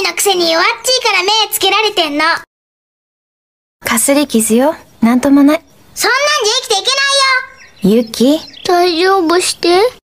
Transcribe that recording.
神のくせに弱っちいから目つけられてんの。かすり傷よ。なんともない。そんなんじゃ生きていけないよ。ユキ。大丈夫して。